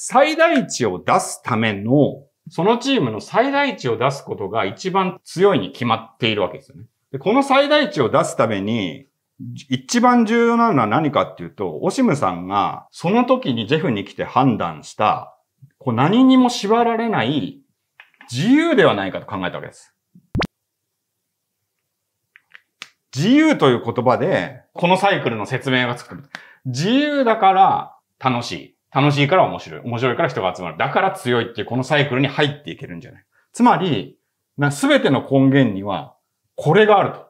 最大値を出すための、そのチームの最大値を出すことが一番強いに決まっているわけですよね。でこの最大値を出すために、一番重要なのは何かっていうと、オシムさんがその時にジェフに来て判断した、こう何にも縛られない自由ではないかと考えたわけです。自由という言葉で、このサイクルの説明がつく。自由だから楽しい。楽しいから面白い。面白いから人が集まる。だから強いっていうこのサイクルに入っていけるんじゃない。つまり、すべての根源には、これがあると。